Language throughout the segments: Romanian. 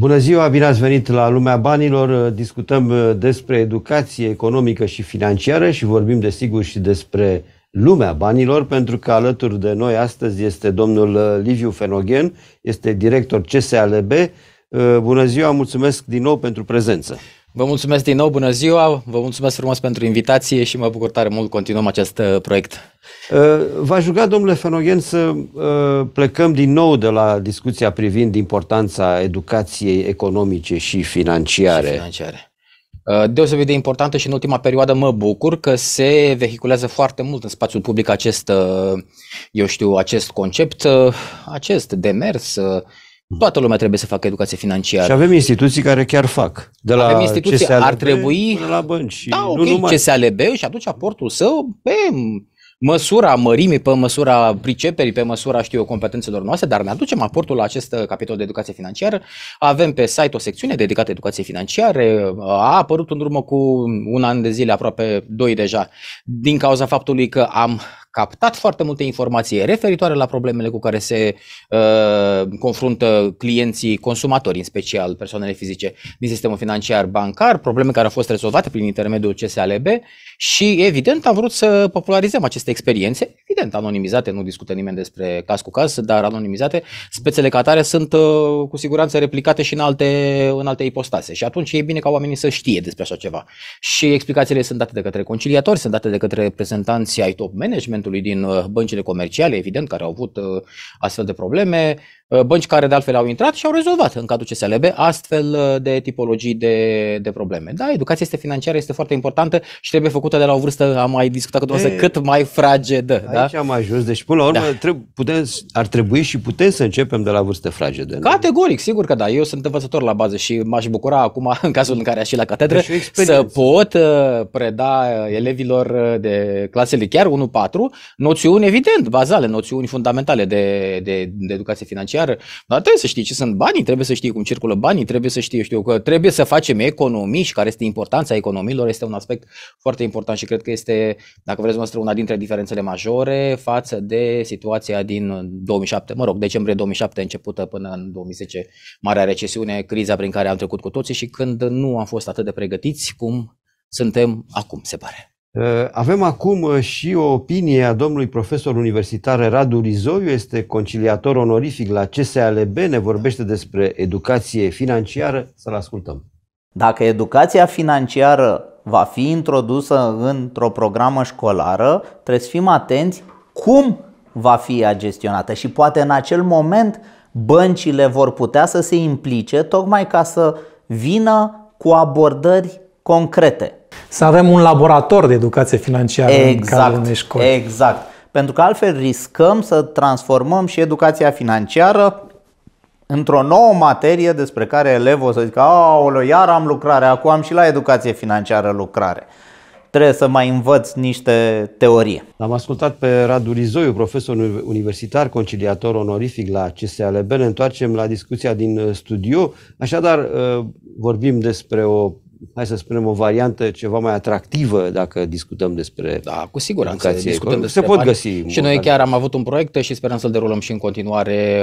Bună ziua, bine ați venit la Lumea Banilor. Discutăm uh, despre educație economică și financiară și vorbim desigur și despre lumea banilor, pentru că alături de noi astăzi este domnul uh, Liviu Fenoghen, este director CSALB. Uh, bună ziua, mulțumesc din nou pentru prezență. Vă mulțumesc din nou, bună ziua, vă mulțumesc frumos pentru invitație și mă bucur tare mult, continuăm acest uh, proiect. Vă uh, V-aș ruga, domnule Fenogen, să uh, plecăm din nou de la discuția privind importanța educației economice și financiare. Și financiare. Deosebit de importantă și în ultima perioadă mă bucur că se vehiculează foarte mult în spațiul public acest, eu știu, acest concept, acest demers, Toată lumea trebuie să facă educație financiară. Și avem instituții care chiar fac. De la avem instituții, CSLB ar trebui... la bănci. Da, ok, nu numai. CSLB și aduce aportul său pe măsura mărimii, pe măsura priceperii, pe măsura, știu eu, competențelor noastre, dar ne aducem aportul la acest uh, capitol de educație financiară. Avem pe site o secțiune dedicată educației financiare, a apărut în urmă cu un an de zile, aproape doi deja, din cauza faptului că am captat foarte multe informații referitoare la problemele cu care se uh, confruntă clienții, consumatori în special, persoanele fizice din sistemul financiar bancar, probleme care au fost rezolvate prin intermediul CSALB și evident am vrut să popularizăm aceste experiențe, evident, anonimizate, nu discută nimeni despre caz cu caz, dar anonimizate, spețele ca sunt uh, cu siguranță replicate și în alte, în alte ipostase. Și atunci e bine ca oamenii să știe despre așa ceva. Și explicațiile sunt date de către conciliatori, sunt date de către reprezentanții ai top managementului din uh, băncile comerciale, evident, care au avut uh, astfel de probleme. Uh, bănci care de altfel au intrat și au rezolvat în cadrul CSLB astfel uh, de tipologii de, de probleme. Da, educația este financiară, este foarte importantă și trebuie făcută de la o vârstă, am mai discutat cu dumneavoastră, cât mai fragedă. Da? Aici da? am ajuns, deci până la urmă da. trebuie, putem, ar trebui și putem să începem de la vârste fragede. Categoric, sigur că da, eu sunt învățător la bază și m-aș bucura acum, în cazul în care aș fi la catedră, deci să pot uh, preda elevilor de clasele chiar 1-4 noțiuni, evident, bazale, noțiuni fundamentale de, de, de educație financiară financiară, dar trebuie să știi ce sunt banii, trebuie să știi cum circulă banii, trebuie să știi, știu că trebuie să facem economii și care este importanța economiilor, este un aspect foarte important și cred că este, dacă vreți noastră, una dintre diferențele majore față de situația din 2007, mă rog, decembrie 2007 începută până în 2010, marea recesiune, criza prin care am trecut cu toții și când nu am fost atât de pregătiți cum suntem acum, se pare. Uh, avem acum uh, și o opinie a domnului profesor universitar Radu Rizoiu, este conciliator onorific la CSALB, ne vorbește despre educație financiară, să-l ascultăm. Dacă educația financiară va fi introdusă într-o programă școlară, trebuie să fim atenți cum va fi ea gestionată și poate în acel moment băncile vor putea să se implice tocmai ca să vină cu abordări concrete să avem un laborator de educație financiară exact, în cadrul unei școli. Exact. Pentru că altfel riscăm să transformăm și educația financiară într-o nouă materie despre care elevul o să zică Aoleo, iar am lucrare, acum am și la educație financiară lucrare. Trebuie să mai învăț niște teorie. L-am ascultat pe Radu Rizoiu, profesor universitar, conciliator onorific la CSLB. Ne întoarcem la discuția din uh, studio. Așadar, uh, vorbim despre o hai să spunem, o variantă ceva mai atractivă dacă discutăm despre Da, cu siguranță. Discutăm despre se pot bani. găsi. Și noi chiar am avut un proiect și sperăm să-l derulăm și în continuare.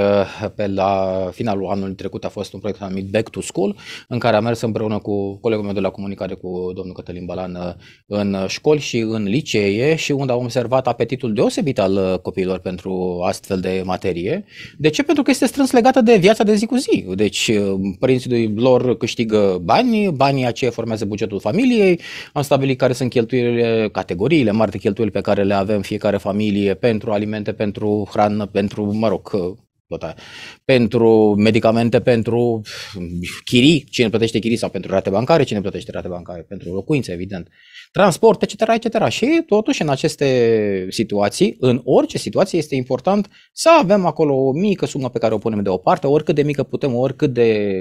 Pe la finalul anului trecut a fost un proiect numit Back to School, în care am mers împreună cu colegul meu de la comunicare cu domnul Cătălin Balan în școli și în licee și unde am observat apetitul deosebit al copiilor pentru astfel de materie. De ce? Pentru că este strâns legată de viața de zi cu zi. Deci părinții lor câștigă bani, banii aceia ce formează bugetul familiei, am stabilit care sunt cheltuielile, categoriile mari de cheltuieli pe care le avem fiecare familie pentru alimente, pentru hrană, pentru, mă rog, tot pentru medicamente, pentru chirii, cine plătește chirii sau pentru rate bancare, cine plătește rate bancare, pentru locuințe, evident, transport, etc., etc. Și totuși în aceste situații, în orice situație, este important să avem acolo o mică sumă pe care o punem deoparte, oricât de mică putem, oricât de...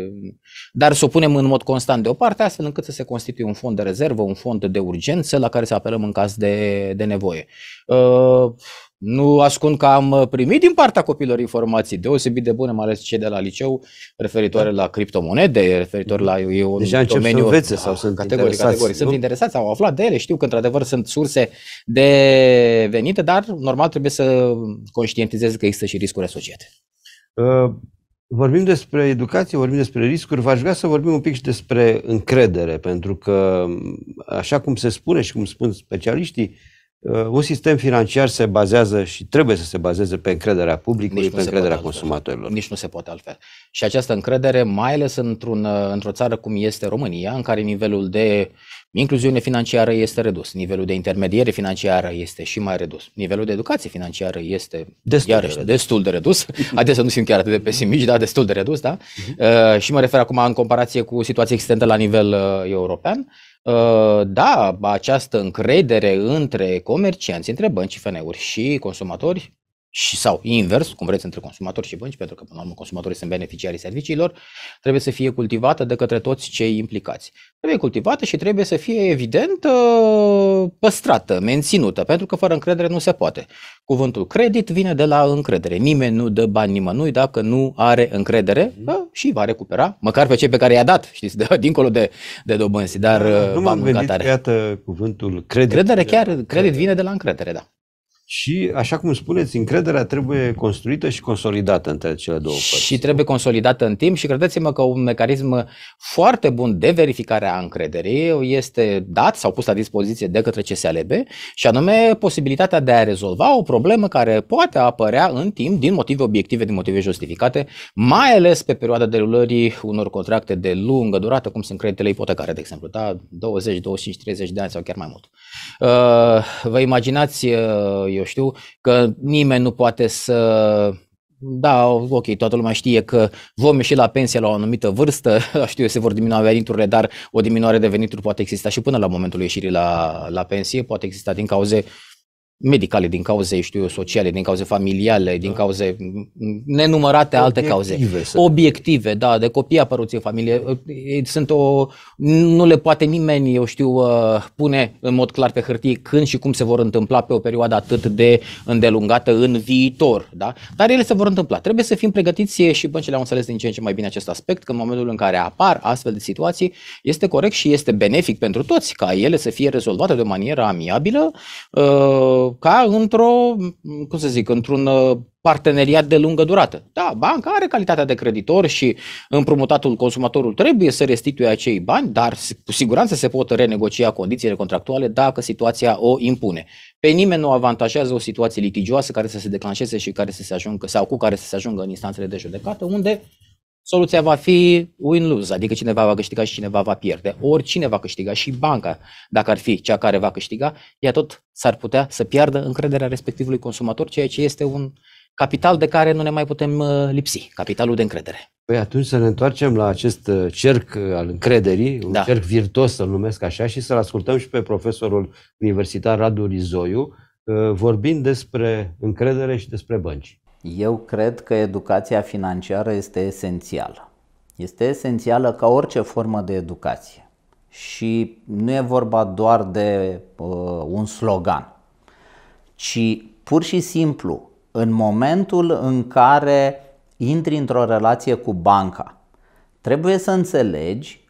dar să o punem în mod constant deoparte, astfel încât să se constituie un fond de rezervă, un fond de urgență la care să apelăm în caz de, de nevoie. Uh nu ascund că am uh, primit din partea copilor informații deosebit de bune, mai ales cei de la liceu, referitoare da. la criptomonede, referitor mhm. la e un Deja încep domeniu, să învețe sau sunt categorii, interesați. Categorii. Sunt interesați, au aflat de ele, știu că într-adevăr sunt surse de venite, dar normal trebuie să conștientizez că există și riscuri asociate. Uh, vorbim despre educație, vorbim despre riscuri, v-aș vrea să vorbim un pic și despre încredere, pentru că, așa cum se spune și cum spun specialiștii, uh, Uh, un sistem financiar se bazează și trebuie să se bazeze pe încrederea publicului, și pe încrederea consumatorilor. Nici nu se poate altfel. Și această încredere, mai ales într-un, uh, într-o țară cum este România, în care nivelul de incluziune financiară este redus, nivelul de intermediere financiară este și mai redus, nivelul de educație financiară este destul, iarăși, de, redus. destul de redus, Adesea adică să nu simt chiar atât de pesimici, dar destul de redus, da? Uh-huh. Uh, și mă refer acum în comparație cu situația existentă la nivel uh, european. Ă, da, această încredere între comercianți, între bănci, feneuri și consumatori și sau invers, cum vreți, între consumatori și bănci, pentru că, până la urmă, consumatorii sunt beneficiarii serviciilor, trebuie să fie cultivată de către toți cei implicați. Trebuie cultivată și trebuie să fie, evident, uh, păstrată, menținută, pentru că fără încredere nu se poate. Cuvântul credit vine de la încredere. Nimeni nu dă bani nimănui dacă nu are încredere bă, mhm. și va recupera, măcar pe cei pe care i-a dat, știți, de, dincolo de, de dobânzi, dar da, uh, nu va mânca tare. Iată cuvântul credit. Credere chiar, credit vine de la încredere, da. Și, așa cum spuneți, încrederea trebuie construită și consolidată între cele două părți. Și trebuie consolidată în timp și credeți-mă că un mecanism foarte bun de verificare a încrederii este dat sau pus la dispoziție de către CSLB și anume posibilitatea de a rezolva o problemă care poate apărea în timp din motive obiective, din motive justificate, mai ales pe perioada derulării unor contracte de lungă durată, cum sunt creditele ipotecare, de exemplu, da? 20, 25, 30 de ani sau chiar mai mult. Uh, vă imaginați uh, eu știu, că nimeni nu poate să da, ok, toată lumea știe că vom ieși la pensie la o anumită vârstă, știu eu, se vor diminua veniturile, dar o diminuare de venituri poate exista și până la momentul ieșirii la, la pensie, poate exista din cauze medicale, din cauze, știu eu, sociale, din cauze familiale, da. din cauze nenumărate alte cauze. Să... Obiective, da, de copii apăruți în familie. Sunt o... Nu le poate nimeni, eu știu, uh, pune în mod clar pe hârtie când și cum se vor întâmpla pe o perioadă atât de îndelungată în viitor, da? Dar ele se vor întâmpla. Trebuie să fim pregătiți și băncile au înțeles din ce în ce mai bine acest aspect, că în momentul în care apar astfel de situații, este corect și este benefic pentru toți ca ele să fie rezolvate de o manieră amiabilă, uh, ca într-o, cum să zic, într-un uh, parteneriat de lungă durată. Da, banca are calitatea de creditor și împrumutatul consumatorul trebuie să restituie acei bani, dar cu siguranță se pot renegocia condițiile contractuale dacă situația o impune. Pe nimeni nu avantajează o situație litigioasă care să se declanșeze și care să se ajungă, sau cu care să se ajungă în instanțele de judecată, unde soluția va fi win-lose, adică cineva va câștiga și cineva va pierde. Oricine va câștiga și banca, dacă ar fi cea care va câștiga, ea tot s-ar putea să piardă încrederea respectivului consumator, ceea ce este un capital de care nu ne mai putem uh, lipsi, capitalul de încredere. Păi atunci să ne întoarcem la acest uh, cerc uh, al încrederii, un da. cerc virtuos să-l numesc așa, și să-l ascultăm și pe profesorul universitar Radu Rizoiu, vorbind despre încredere și despre bănci. Eu cred că educația financiară este esențială. Este esențială ca orice formă de educație. Și nu e vorba doar de uh, un slogan, ci pur și simplu, în momentul în care intri într-o relație cu banca, trebuie să înțelegi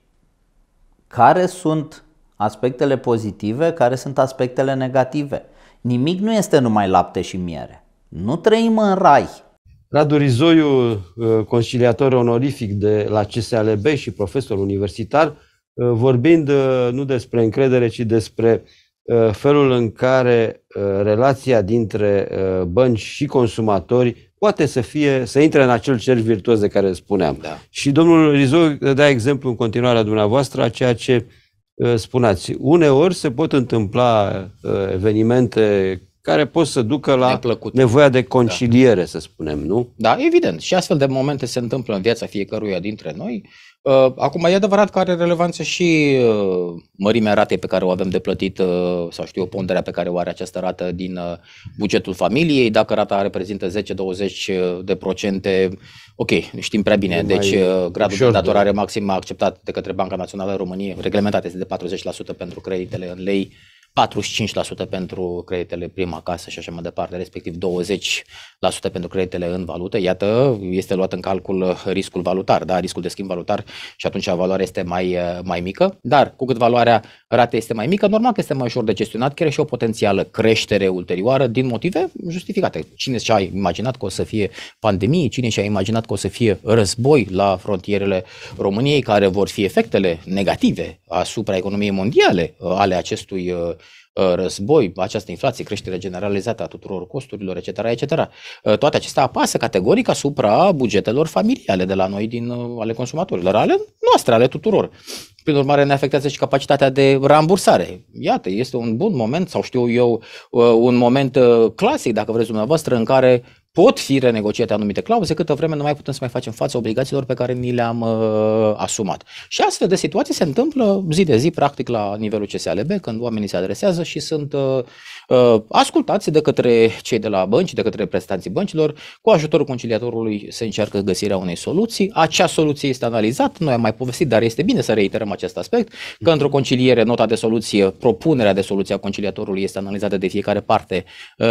care sunt aspectele pozitive, care sunt aspectele negative. Nimic nu este numai lapte și miere. Nu trăim în rai. Radu Rizoiu, uh, conciliator onorific de la CSLB și profesor universitar, uh, vorbind uh, nu despre încredere, ci despre felul în care relația dintre bănci și consumatori poate să fie, să intre în acel cerc virtuos de care spuneam. Da. Și domnul Rizou dădea exemplu în continuarea dumneavoastră a ceea ce spuneați. Uneori se pot întâmpla evenimente care pot să ducă la nevoia de da. conciliere, da. să spunem, nu? Da, evident. Și astfel de momente se întâmplă în viața fiecăruia dintre noi. Uh, acum, e adevărat că are relevanță și uh, mărimea ratei pe care o avem de plătit, uh, sau știu ponderea pe care o are această rată din bugetul familiei. Dacă rata reprezintă 10-20 de procente, ok, știm prea bine. E deci, gradul de datorare maximă acceptat de către Banca Națională României, reglementat este de 40% pentru creditele în lei 45% pentru creditele prima casă și așa mai departe, respectiv 20% pentru creditele în valută. Iată, este luat în calcul riscul valutar, da? riscul de schimb valutar și atunci valoarea este mai, mai mică. Dar cu cât valoarea ratei este mai mică, normal că este mai ușor de gestionat, chiar și o potențială creștere ulterioară din motive justificate. Cine și-a imaginat că o să fie pandemie, cine și-a imaginat că o să fie război la frontierele României, care vor fi efectele negative asupra economiei mondiale uh, ale acestui uh, Uh, război, această inflație, creșterea generalizată a tuturor costurilor, etc., etc. Uh, toate acestea apasă categoric asupra bugetelor familiale de la noi, din, uh, ale consumatorilor, ale noastre, ale tuturor. Prin urmare, ne afectează și capacitatea de rambursare. Iată, este un bun moment, sau știu eu, un moment clasic, dacă vreți dumneavoastră, în care pot fi renegociate anumite clauze câtă vreme nu mai putem să mai facem față obligațiilor pe care ni le-am uh, asumat. Și astfel de situații se întâmplă zi de zi, practic, la nivelul CSLB, când oamenii se adresează și sunt uh, Uh, ascultați de către cei de la bănci, de către prestanții băncilor, cu ajutorul conciliatorului se încearcă găsirea unei soluții. Acea soluție este analizată, noi am mai povestit, dar este bine să reiterăm acest aspect, că într-o conciliere nota de soluție, propunerea de soluție a conciliatorului este analizată de fiecare parte, uh,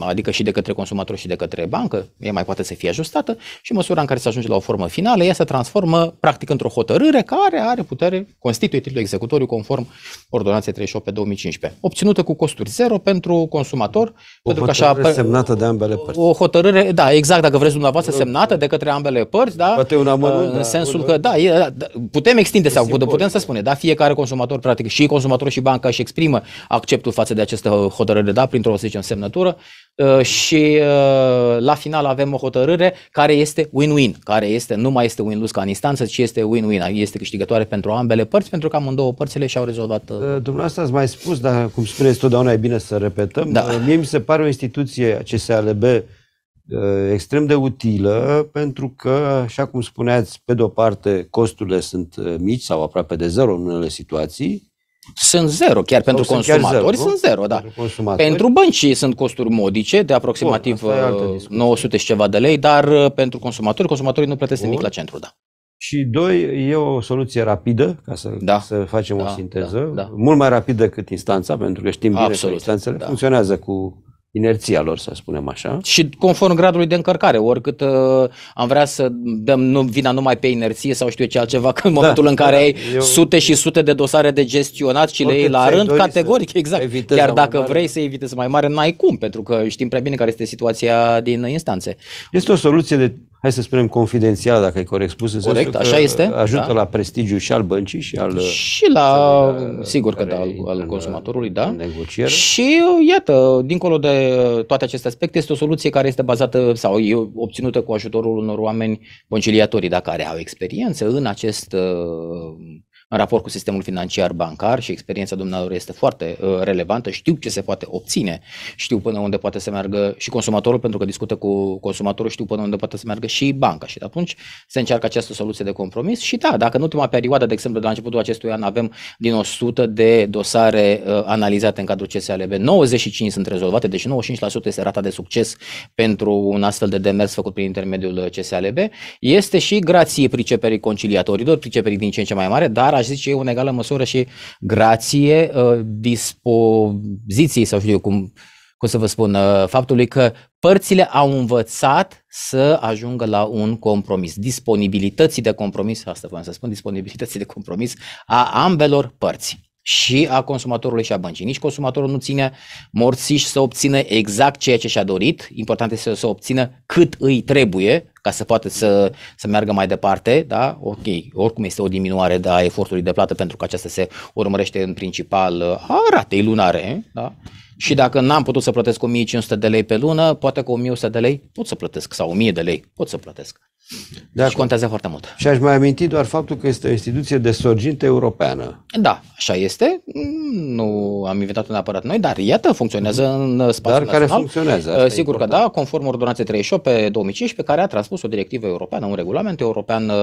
adică și de către consumator și de către bancă, ea mai poate să fie ajustată și măsura în care se ajunge la o formă finală, ea se transformă practic într-o hotărâre care are putere, constituie executoriu conform ordonanței 38 pe 2015, obținută cu costuri zero pentru consumator. O pentru că așa, semnată de ambele părți. O hotărâre, da, exact, dacă vreți dumneavoastră, semnată de către ambele părți, da? Poate un amănunt, În da, sensul că, da, e, da, da putem extinde sau simbol. putem să spunem, da, fiecare consumator, practic, și consumatorul și banca își exprimă acceptul față de aceste hotărâre, da, printr-o, să zicem, semnătură, Uh, și uh, la final avem o hotărâre care este win-win, care este, nu mai este win-lose ca în instanță, ci este win-win, este câștigătoare pentru ambele părți, pentru că amândouă părțile și-au rezolvat. Uh, dumneavoastră ați mai spus, dar cum spuneți totdeauna e bine să repetăm, da. mie mi se pare o instituție CSALB extrem de utilă pentru că, așa cum spuneați, pe de o parte costurile sunt mici sau aproape de zero în unele situații, sunt zero, chiar pentru sunt consumatori chiar zero, sunt zero, da. Pentru, pentru bănci sunt costuri modice de aproximativ Bun, 900 și ceva de lei, dar uh, pentru consumatori, consumatorii nu plătesc Bun. nimic la centru, da. Și doi, e o soluție rapidă, ca să, da. să facem da, o sinteză, da, da. mult mai rapidă decât instanța, pentru că știm bine Absolut, că instanțele da. funcționează cu inerția lor, să spunem așa. Și conform gradului de încărcare, oricât uh, am vrea să dăm nu, vina numai pe inerție sau știu ce altceva, că în da, momentul în da, care da, ai eu... sute și sute de dosare de gestionat și le iei la rând, categoric, exact. Chiar dacă mare. vrei să evite viteză mai mare, n-ai cum, pentru că știm prea bine care este situația din instanțe. Este o soluție de hai să spunem, confidențial, dacă e corect spus. În corect, așa este. Ajută da. la prestigiu și al băncii și al... Și la, sigur că da, al, al consumatorului, da. Negociere. Și iată, dincolo de toate aceste aspecte, este o soluție care este bazată sau e obținută cu ajutorul unor oameni conciliatorii, dacă care au experiență în acest uh, în raport cu sistemul financiar bancar și experiența dumneavoastră este foarte uh, relevantă, știu ce se poate obține, știu până unde poate să meargă și consumatorul, pentru că discută cu consumatorul, știu până unde poate să meargă și banca și atunci se încearcă această soluție de compromis și da, dacă în ultima perioadă, de exemplu, de la începutul acestui an avem din 100 de dosare uh, analizate în cadrul CSLB, 95 sunt rezolvate, deci 95% este rata de succes pentru un astfel de demers făcut prin intermediul CSLB, este și grație priceperii conciliatorilor, priceperii din ce în ce mai mare, dar aș zice eu, în egală măsură și grație uh, dispoziției sau știu eu cum, cum să vă spun, uh, faptului că părțile au învățat să ajungă la un compromis. Disponibilității de compromis, asta vreau să spun, disponibilității de compromis a ambelor părți și a consumatorului și a băncii. Nici consumatorul nu ține morțiș să obțină exact ceea ce și-a dorit. Important este să obțină cât îi trebuie ca să poată să, să meargă mai departe. Da? Ok, oricum este o diminuare da, a efortului de plată pentru că aceasta se urmărește în principal a ratei lunare. Da? Și dacă n-am putut să plătesc 1500 de lei pe lună, poate că 1100 de lei pot să plătesc sau 1000 de lei pot să plătesc. Da, deci contează foarte mult. Și aș mai aminti doar faptul că este o instituție de sorginte europeană. Da, așa este. Nu am inventat-o neapărat noi, dar iată, funcționează mhm. în spațiul Dar național. care funcționează. Asta eh, Sigur că da, conform ordonanței 38 pe 2015, care a transpus o directivă europeană, un regulament european, eh,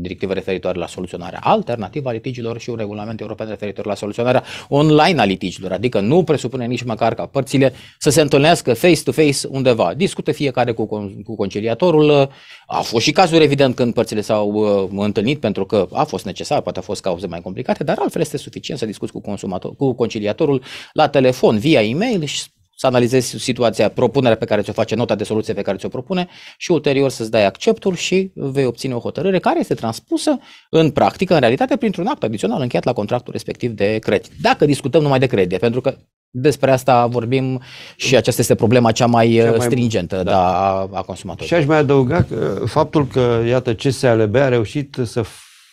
directivă referitoare la soluționarea alternativă a litigilor și un regulament european referitor la soluționarea online a litigilor. Adică nu presupune nici măcar ca părțile să se întâlnească face-to-face undeva. Discută fiecare cu, cu conciliatorul, eh, au fost și cazuri, evident, când părțile s-au uh, întâlnit pentru că a fost necesar, poate a fost cauze mai complicate, dar altfel este suficient să discuți cu, consumator, cu conciliatorul la telefon, via e-mail și să analizezi situația, propunerea pe care ți-o face, nota de soluție pe care ți-o propune și ulterior să-ți dai acceptul și vei obține o hotărâre care este transpusă în practică, în realitate, printr-un act adițional încheiat la contractul respectiv de credit. Dacă discutăm numai de credit, pentru că despre asta vorbim și aceasta este problema cea mai, cea mai uh, stringentă da. Da, a, a consumatorilor. Și aș mai adăuga că, faptul că, iată, CSLB a reușit să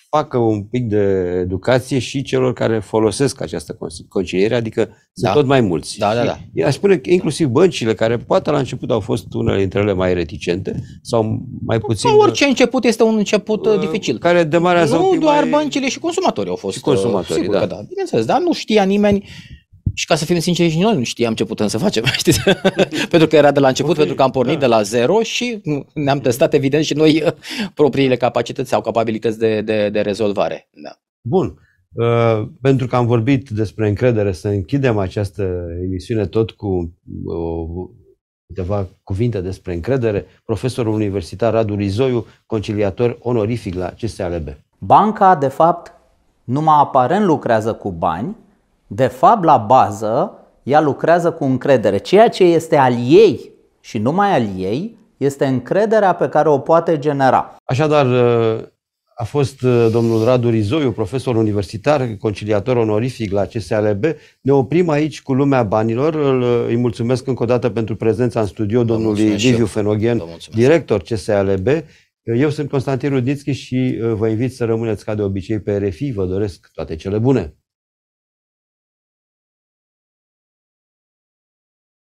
facă un pic de educație și celor care folosesc această conciliere, adică da. sunt tot mai mulți. Da, da, da. Aș spune că inclusiv băncile, care poate la început au fost unele dintre ele mai reticente sau mai puțin. Sau orice început este un început uh, uh dificil. Care demarează Nu doar mai... băncile și consumatorii au fost. Și consumatorii, uh, sigur da. Că da. Bineînțeles, dar nu știa nimeni și ca să fim sinceri, și noi nu știam ce putem să facem, știți? pentru că era de la început, okay, pentru că am pornit da. de la zero și ne-am testat, evident, și noi propriile capacități sau capabilități de, de, de rezolvare. Da. Bun. Uh, pentru că am vorbit despre încredere, să închidem această emisiune tot cu uh, câteva cuvinte despre încredere. Profesorul universitar Radu Rizoiu, conciliator onorific la CSALB. Banca, de fapt, numai aparent lucrează cu bani, de fapt, la bază, ea lucrează cu încredere. Ceea ce este al ei și numai al ei este încrederea pe care o poate genera. Așadar, uh, a fost uh, domnul Radu Rizoiu, profesor universitar, conciliator onorific la CSLB. Ne oprim aici cu lumea banilor. Uh, îi mulțumesc încă o dată pentru prezența în studio domnului Liviu Fenoghen, director CSLB. Eu sunt Constantin Rudnițchi și vă invit să rămâneți ca de obicei pe RFI. Vă doresc toate cele bune!